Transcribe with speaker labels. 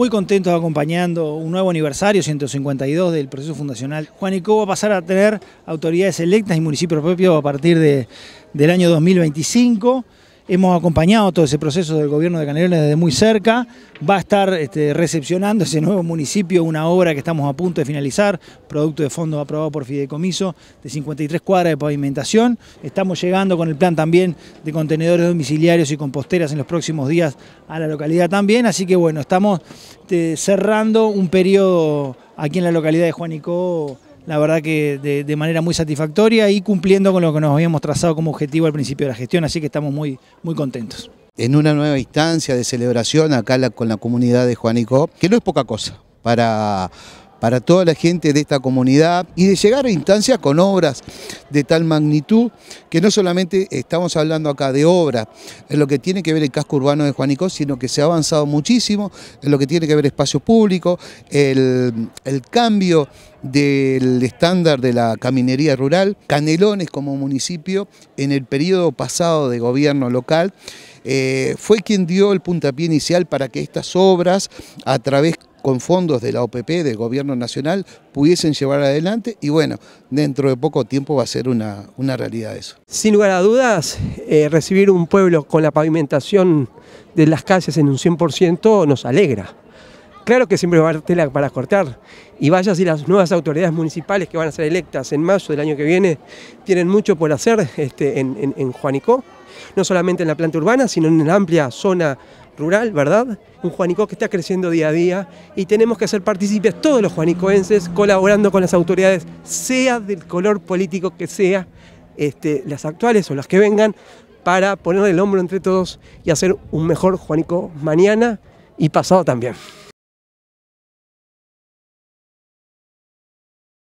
Speaker 1: Muy contentos acompañando un nuevo aniversario, 152 del proceso fundacional. Juanico va a pasar a tener autoridades electas y municipios propios a partir del año 2025. Hemos acompañado todo ese proceso del gobierno de Canelones desde muy cerca. Va a estar este, recepcionando ese nuevo municipio una obra que estamos a punto de finalizar, producto de fondos aprobado por Fideicomiso, de 53 cuadras de pavimentación. Estamos llegando con el plan también de contenedores domiciliarios y composteras en los próximos días a la localidad también. Así que bueno, estamos este, cerrando un periodo aquí en la localidad de Juanico la verdad que de, manera muy satisfactoria y cumpliendo con lo que nos habíamos trazado como objetivo al principio de la gestión, así que estamos muy, muy contentos.
Speaker 2: En una nueva instancia de celebración acá con la comunidad de Juanico, que no es poca cosa para para toda la gente de esta comunidad y de llegar a instancias con obras de tal magnitud que no solamente estamos hablando acá de obra, en lo que tiene que ver el casco urbano de Juanico, sino que se ha avanzado muchísimo en lo que tiene que ver espacio público, el, cambio del estándar de la caminería rural, Canelones como municipio en el periodo pasado de gobierno local, eh, fue quien dio el puntapié inicial para que estas obras, a través con fondos de la OPP, del Gobierno Nacional, pudiesen llevar adelante y bueno, dentro de poco tiempo va a ser una, realidad eso. Sin lugar a
Speaker 3: dudas, eh, recibir un pueblo con la pavimentación de las calles en un 100% nos alegra. Claro que siempre va a haber tela para cortar. Y vaya si las nuevas autoridades municipales que van a ser electas en mayo del año que viene tienen mucho por hacer este, en, en, Juanicó, no solamente en la planta urbana, sino en la amplia zona rural, ¿verdad? Un Juanico que está creciendo día a día y tenemos que hacer partícipes todos los juanicoenses colaborando con las autoridades, sea del color político que sea, este, las actuales o las que vengan, para poner el hombro entre todos y hacer un mejor Juanico mañana
Speaker 1: y pasado también.